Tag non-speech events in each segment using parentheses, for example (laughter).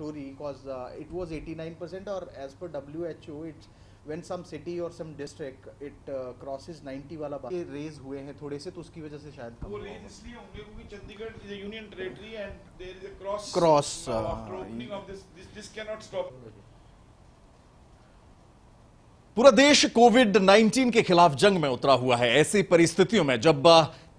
story because uh, it was 89% or as per WHO it's when some city or some district it uh, crosses 90 वाला बात raise हुए हैं थोड़े से तो उसकी वजह से शायद वो रेज इसलिए होंगे क्योंकि Chandigarh is a union territory and there is a cross cross after opening of this this this can not stop पूरा देश कोविड 19 के खिलाफ जंग में उतरा हुआ है ऐसी परिस्थितियों में जब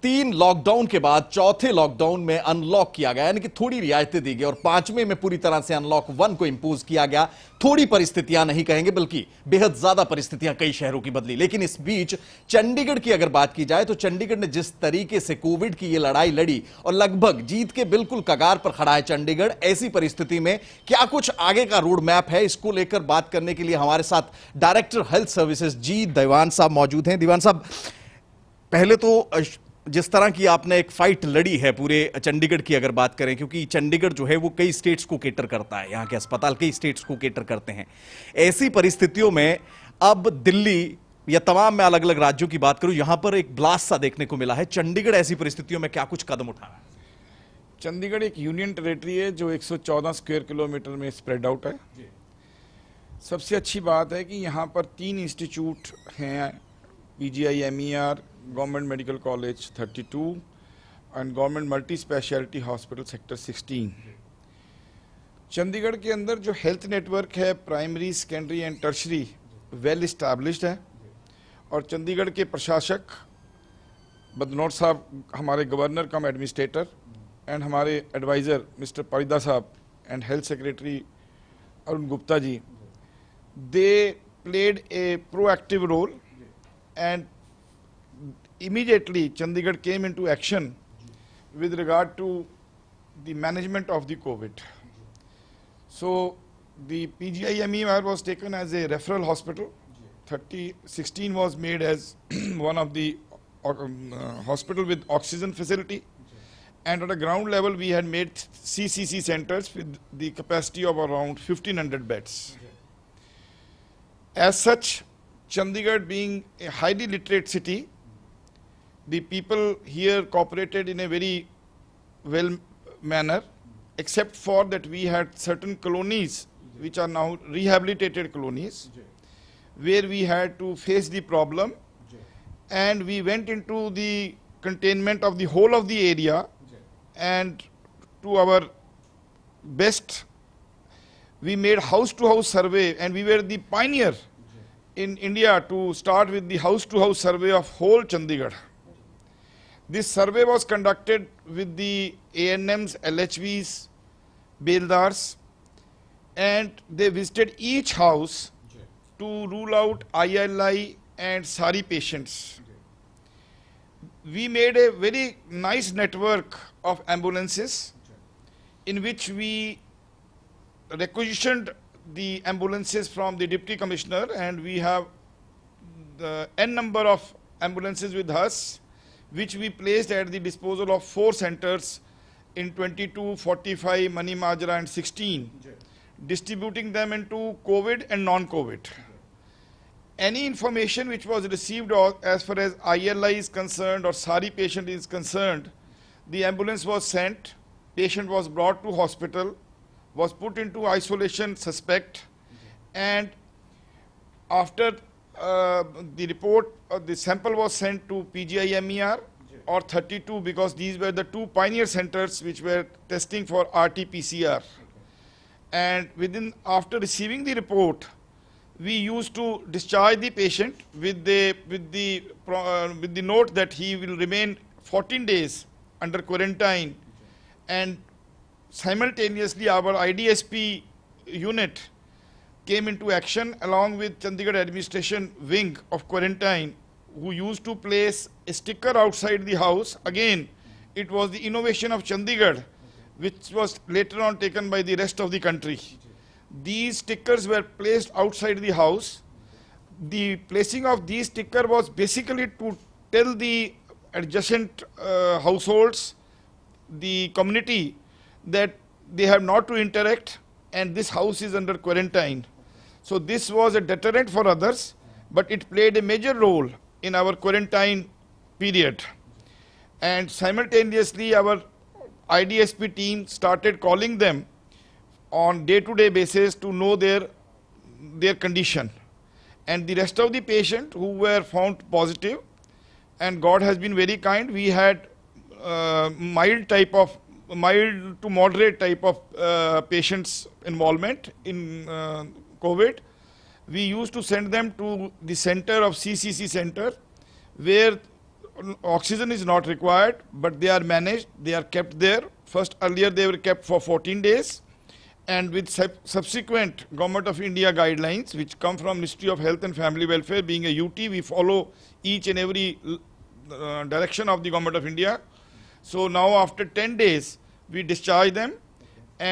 तीन लॉकडाउन के बाद चौथे लॉकडाउन में अनलॉक किया गया यानी कि थोड़ी रियायतें दी गई और पांचवें में पूरी तरह से अनलॉक वन को इंपोज किया गया थोड़ी परिस्थितियां नहीं कहेंगे बल्कि बेहद ज्यादा परिस्थितियां कई शहरों की बदली लेकिन इस बीच चंडीगढ़ की अगर बात की जाए तो चंडीगढ़ ने जिस तरीके से कोविड की यह लड़ाई लड़ी और लगभग जीत के बिल्कुल कगार पर खड़ा है चंडीगढ़ ऐसी परिस्थिति में क्या कुछ आगे का रोड मैप है इसको लेकर बात करने के लिए हमारे साथ director health services G Diwan साहब मौजूद हैं दीवान साहब पहले तो जिस तरह की आपने एक फाइट लड़ी है पूरे चंडीगढ़ की अगर बात करें क्योंकि चंडीगढ़ जो है वो कई स्टेट्स को केटर करता है यहाँ के अस्पताल कई स्टेट्स को केटर करते हैं ऐसी परिस्थितियों में अब दिल्ली या तमाम मैं अलग अलग राज्यों की बात करूं यहाँ पर एक ब्लास्ट सा देखने को मिला है चंडीगढ़ ऐसी परिस्थितियों में क्या कुछ कदम उठा रहा है चंडीगढ़ एक यूनियन टेरेटरी है जो 114 स्क्वायर किलोमीटर में स्प्रेड आउट है सबसे अच्छी बात है कि यहाँ पर तीन इंस्टीट्यूट हैं P G I M E R government medical college 32 and government multi speciality hospital sector 16 Chandigarh के अंदर जो हेल्थ नेटवर्क है primary secondary and tertiary well established है और चंडीगढ़ के प्रशासक बदनौर साहब हमारे गवर्नर कम एडमिनिस्ट्रेटर एंड हमारे एडवाइज़र मिस्टर परिदा साहब and health secretary Arun Gupta ji they played a proactive role and immediately Chandigarh came into action with regard to the management of the COVID. So the PGIMER was taken as a referral hospital. 30, 16 was made as (clears throat) one of the uh, um, uh, hospital with oxygen facility. And at a ground level, we had made CCC centers with the capacity of around 1500 beds. As such, Chandigarh being a highly literate city, the people here cooperated in a very well manner, except for that we had certain colonies which are now rehabilitated colonies where we had to face the problem and we went into the containment of the whole of the area and to our best we made house to house survey and we were the pioneer in India to start with the house to house survey of whole Chandigarh. This survey was conducted with the ANMs, LHVs, Baildars and they visited each house to rule out ILI and SARI patients. We made a very nice network of ambulances in which we requisitioned the ambulances from the deputy commissioner and we have the n number of ambulances with us which we placed at the disposal of four centers in 22, 45, Mani Majra and 16, distributing them into COVID and non-COVID. Any information which was received or, as far as ILI is concerned or SARI patient is concerned, the ambulance was sent, patient was brought to hospital, was put into isolation suspect, and after uh, the report, uh, the sample was sent to PGIMER or 32 because these were the two pioneer centers which were testing for RT-PCR. And within, after receiving the report, we used to discharge the patient with the, with the, uh, with the note that he will remain 14 days under quarantine and simultaneously our IDSP unit came into action along with Chandigarh administration wing of quarantine who used to place a sticker outside the house. Again, it was the innovation of Chandigarh which was later on taken by the rest of the country. These stickers were placed outside the house. The placing of these sticker was basically to tell the adjacent uh, households, the community that they have not to interact and this house is under quarantine. So this was a deterrent for others, but it played a major role in our quarantine period. And simultaneously, our IDSP team started calling them on day-to-day -day basis to know their, their condition. And the rest of the patient who were found positive, and God has been very kind, we had uh, mild type of mild to moderate type of uh, patients involvement in uh, COVID, we used to send them to the center of CCC center where oxygen is not required but they are managed, they are kept there. First earlier they were kept for 14 days and with sub subsequent Government of India guidelines which come from Ministry of Health and Family Welfare being a UT, we follow each and every uh, direction of the Government of India. So now after 10 days we discharge them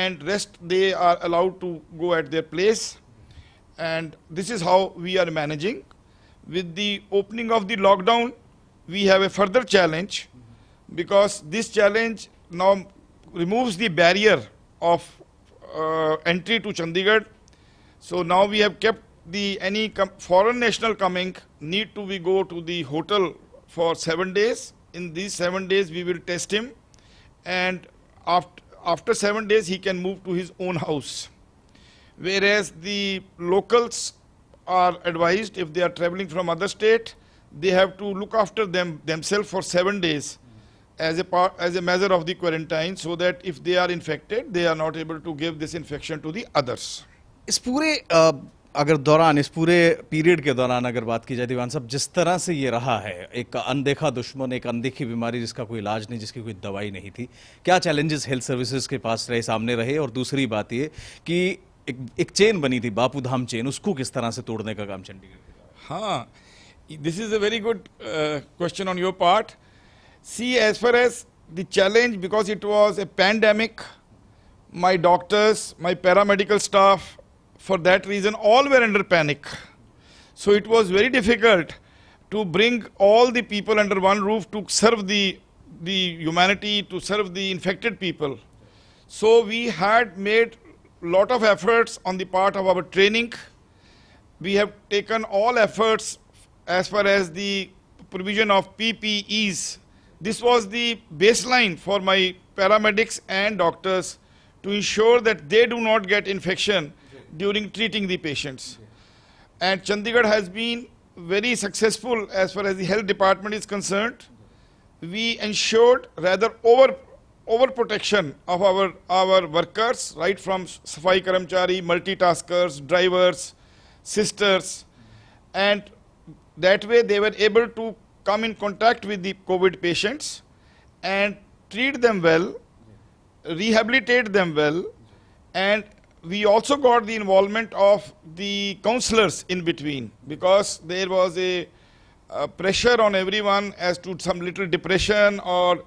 and rest they are allowed to go at their place and this is how we are managing. With the opening of the lockdown, we have a further challenge because this challenge now removes the barrier of uh, entry to Chandigarh. So now we have kept the any foreign national coming need to we go to the hotel for seven days. In these seven days, we will test him, and after after seven days, he can move to his own house. whereas the locals are advised if they are traveling from other state, they have to look after them themselves for 7 days as a part, as a measure of the quarantine, so that if they are infected, they are not able to give this infection to the others. is pure uh अगर दौरान इस पूरे period के दौरान अगर बात की जाए दीवान साहब जिस तरह से ये रहा है एक अनदेखा दुश्मन एक अनदेखी बीमारी जिसका कोई इलाज नहीं जिसकी कोई दवाई नहीं थी क्या चैलेंजेस हेल्थ सर्विसेज के पास रहे सामने रहे और दूसरी बात ये कि एक एक चेन बनी थी बापू धाम चेन उसको किस तरह से तोड़ने का काम चंडीगढ़ हाँ this is a very good question on your part see as far as the challenge because it was a pandemic my doctors my paramedical staff for that reason all were under panic so it was very difficult to bring all the people under one roof to serve the humanity to serve the infected people so we had made lot of efforts on the part of our training. We have taken all efforts as far as the provision of PPEs. This was the baseline for my paramedics and doctors to ensure that they do not get infection during treating the patients. And Chandigarh has been very successful as far as the health department is concerned. We ensured rather over overprotection of our, our workers, right from Safai Karamchari, multitaskers, drivers, sisters, and that way they were able to come in contact with the COVID patients and treat them well, rehabilitate them well, and we also got the involvement of the counselors in between because there was a, a pressure on everyone as to some little depression or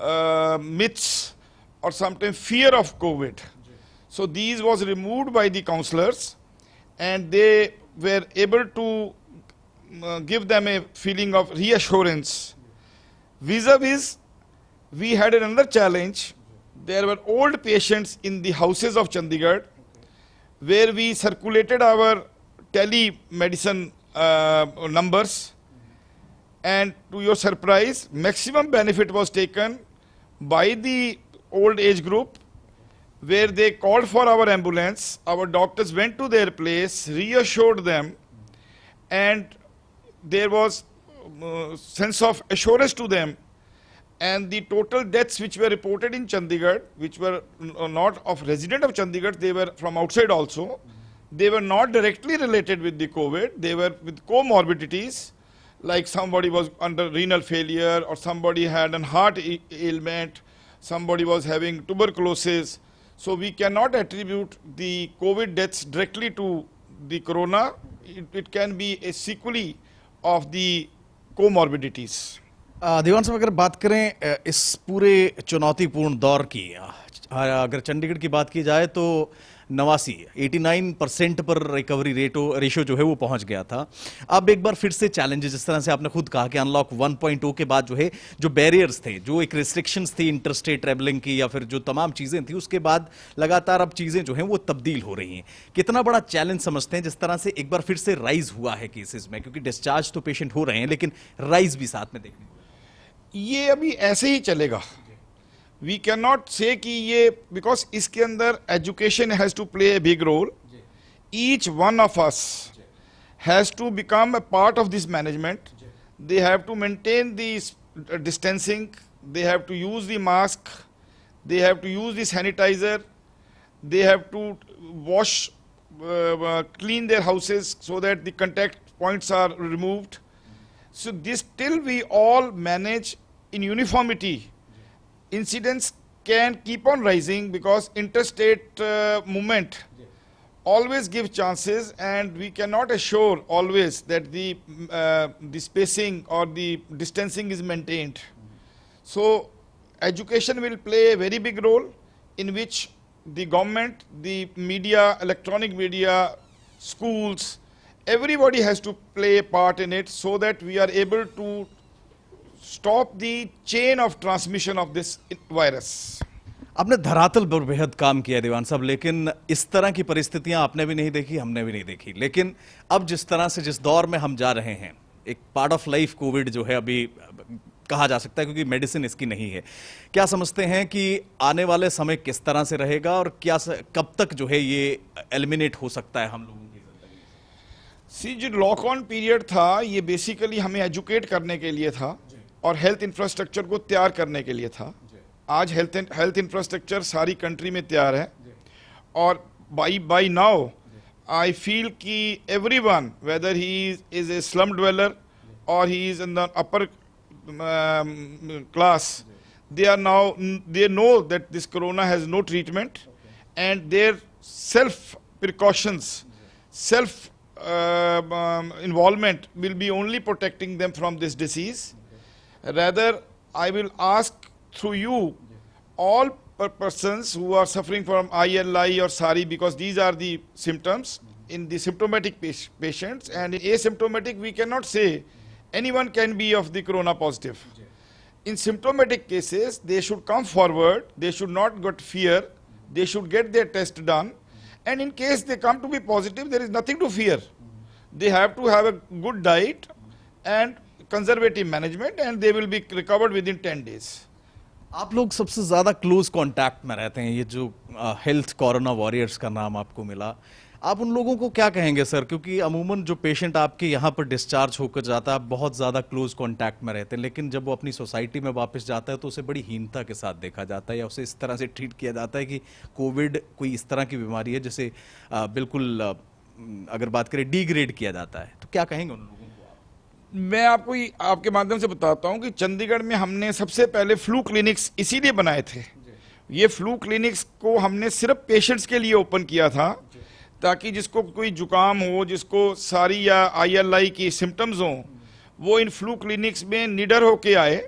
uh, myths or sometimes fear of COVID. So these was removed by the counselors and they were able to uh, give them a feeling of reassurance. Vis-a-vis, -vis, we had another challenge. There were old patients in the houses of Chandigarh where we circulated our telemedicine uh, numbers and to your surprise, maximum benefit was taken by the old age group where they called for our ambulance. Our doctors went to their place, reassured them, and there was uh, sense of assurance to them and the total deaths which were reported in Chandigarh, which were uh, not of resident of Chandigarh, they were from outside also. They were not directly related with the COVID, they were with comorbidities like somebody was under renal failure or somebody had an heart ailment, somebody was having tuberculosis. So we cannot attribute the COVID deaths directly to the corona. It, it can be a sequelae of the comorbidities. Diwan साहब अगर बात करें इस पूरे चुनौतीपूर्ण दौर की अगर चंडीगढ़ की बात की जाए तो नवासी 89 परसेंट पर रिकवरी रेटो रेशियो जो है वो पहुंच गया था अब एक बार फिर से चैलेंज जिस तरह से आपने खुद कहा कि अनलॉक 1.0 के बाद जो है जो बैरियर्स थे जो एक रिस्ट्रिक्शंस थी इंटरस्टेट ट्रेवलिंग की या फिर जो तमाम चीज़ें थी उसके बाद लगातार अब चीज़ें जो हैं वो तब्दील हो रही हैं कितना बड़ा चैलेंज समझते हैं जिस तरह से एक बार फिर से राइज हुआ है केसेज में क्योंकि डिस्चार्ज तो पेशेंट हो रहे हैं लेकिन राइज भी साथ में देखने ये अभी ऐसे ही चलेगा वी कैन नॉट से कि ये बिकॉज इसके अंदर education has to play a big role each one of us has to become a part of this management they have to maintain the distancing they have to use the mask they have to use the sanitiser they have to wash clean their houses so that the contact points are removed. So this till we all manage in uniformity incidents can keep on rising because interstate uh, movement always gives chances and we cannot assure always that the uh, the spacing or the distancing is maintained mm -hmm. so education will play a very big role in which the government the media electronic media schools everybody has to play a part in it so that we are able to stop the chain of transmission of this virus. आपने धरातल पर बेहद काम किया दीवान साहब लेकिन इस तरह की परिस्थितियां आपने भी नहीं देखी हमने भी नहीं देखी लेकिन अब जिस तरह से जिस दौर में हम जा रहे हैं एक पार्ट ऑफ लाइफ कोविड जो है अभी कहा जा सकता है क्योंकि मेडिसिन इसकी नहीं है क्या समझते हैं कि आने वाले समय किस तरह से रहेगा और क्या स, कब तक जो है ये एलिमिनेट हो सकता है हम लोगों की सी जो लॉकडाउन पीरियड था ये बेसिकली हमें एजुकेट करने के लिए था और हेल्थ इंफ्रास्ट्रक्चर को तैयार करने के लिए था आज हेल्थ हेल्थ इंफ्रास्ट्रक्चर सारी कंट्री में तैयार है और by by now I feel कि everyone whether he is a slum dweller और he is in the upper class they are now they know that this corona has no treatment and their self precautions self involvement will be only protecting them from this disease Rather, I will ask through you all persons who are suffering from ILI or SARI because these are the symptoms in the symptomatic patients and in asymptomatic we cannot say anyone can be of the corona positive. In symptomatic cases, they should come forward, they should not get fear, they should get their test done and in case they come to be positive, there is nothing to fear. They have to have a good diet and management and they will be recovered within ten days आप लोग सबसे ज़्यादा close contact में रहते हैं ये जो health corona warriors का नाम आपको मिला आप उन लोगों को क्या कहेंगे सर क्योंकि अमूमन जो पेशेंट आपके यहाँ पर डिस्चार्ज होकर जाता है बहुत ज़्यादा क्लोज कांटेक्ट में रहते हैं लेकिन जब वो अपनी सोसाइटी में वापस जाता है तो उसे बड़ी हीनता के साथ देखा जाता है या उसे इस तरह से ट्रीट किया जाता है कि कोविड कोई इस तरह की बीमारी है जिसे बिल्कुल अगर बात करें डिग्रेड किया जाता है तो क्या कहेंगे उन लोग मैं आपको आपके माध्यम से बताता हूँ कि चंडीगढ़ में हमने सबसे पहले फ्लू क्लिनिक्स इसीलिए बनाए थे ये फ्लू क्लिनिक्स को हमने सिर्फ पेशेंट्स के लिए ओपन किया था ताकि जिसको कोई जुकाम हो जिसको सारी या आईएलआई की सिम्टम्स हों वो इन फ्लू क्लिनिक्स में निडर होके आए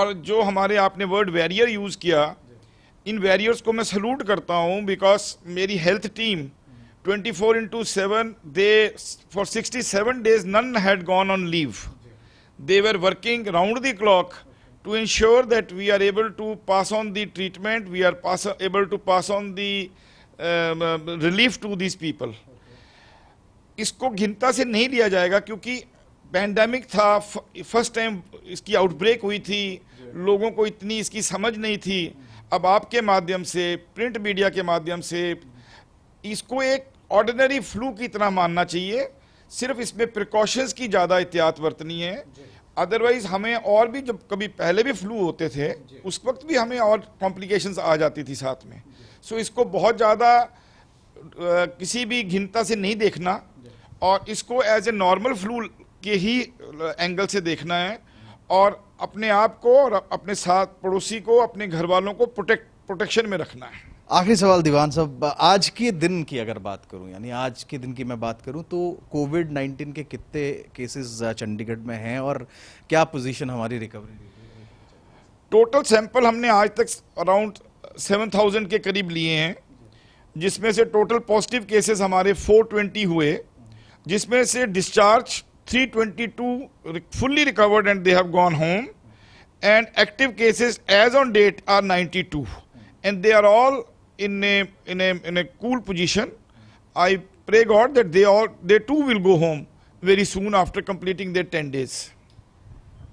और जो हमारे आपने वर्ड वैरियर यूज़ किया इन वैरियर्स को मैं सल्यूट करता हूँ बिकॉज मेरी health team 24 into 7 they for 67 days none had gone on leave they were working round the clock to ensure that we are able to pass on the treatment we are pass, able to pass on the um, uh, relief to these people इसको घिनता से नहीं लिया जाएगा क्योंकि pandemic था first time इसकी outbreak हुई थी लोगों को इतनी इसकी समझ नहीं थी अब आपके माध्यम से प्रिंट मीडिया के माध्यम से इसको एक ऑर्डिनरी फ्लू की तरह मानना चाहिए सिर्फ इसमें प्रिकॉशंस की ज़्यादा एहतियात बरतनी है अदरवाइज हमें और भी जब कभी पहले भी फ्लू होते थे उस वक्त भी हमें और कॉम्प्लिकेशंस आ जाती थी साथ में सो so, इसको बहुत ज़्यादा किसी भी घिनता से नहीं देखना और इसको एज ए नॉर्मल फ्लू के ही एंगल से देखना है और अपने आप को और अपने साथ पड़ोसी को अपने घर वालों को प्रोटेक्ट प्रोटेक्शन में रखना है आखिरी सवाल दीवान साहब आज के दिन की अगर बात करूं यानी आज के दिन की मैं बात करूं तो कोविड 19 के कितने केसेस चंडीगढ़ में हैं और क्या पोजीशन हमारी रिकवरी टोटल सैंपल हमने आज तक अराउंड 7000 के करीब लिए हैं जिसमें से टोटल पॉजिटिव केसेस हमारे 420 हुए जिसमें से discharge 322 fully recovered and they have gone home and active cases as on date are 92 and they are all in a, in a, in a cool position. I pray God that they, all, they too will go home very soon after completing their 10 days.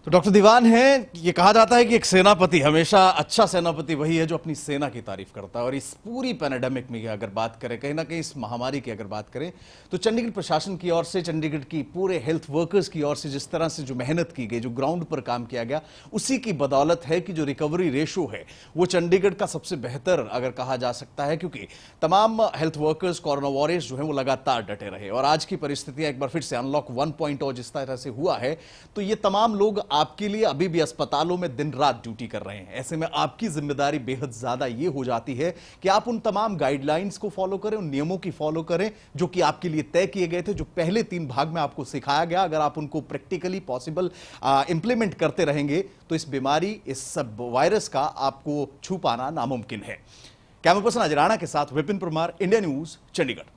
तो doctor Diwan है ये कहा जाता है कि एक सेनापति हमेशा अच्छा सेनापति वही है जो अपनी सेना की तारीफ करता है और इस पूरी पैनाडेमिक में अगर बात करें कहीं ना कहीं इस महामारी की अगर बात करें तो चंडीगढ़ प्रशासन की ओर से चंडीगढ़ की पूरे हेल्थ वर्कर्स की ओर से जिस तरह से जो मेहनत की गई जो ग्राउंड पर काम किया गया उसी की बदौलत है कि जो रिकवरी रेशो है वो चंडीगढ़ का सबसे बेहतर अगर कहा जा सकता है क्योंकि तमाम हेल्थ वर्कर्स कोरोना वॉरियर्स जो है वो लगातार डटे रहे और आज की परिस्थितियां एक बार फिर से अनलॉक वन पॉइंट और जिस तरह से हुआ है तो ये तमाम लोग आपके लिए अभी भी अस्पतालों में दिन रात ड्यूटी कर रहे हैं ऐसे में आपकी जिम्मेदारी बेहद ज्यादा ये हो जाती है कि आप उन तमाम गाइडलाइंस को फॉलो करें उन नियमों की फॉलो करें जो कि आपके लिए तय किए गए थे जो पहले तीन भाग में आपको सिखाया गया अगर आप उनको प्रैक्टिकली पॉसिबल इंप्लीमेंट करते रहेंगे तो इस बीमारी इस सब वायरस का आपको छू पाना नामुमकिन है कैमरा पर्सन अजराणा के साथ विपिन परमार इंडिया न्यूज चंडीगढ़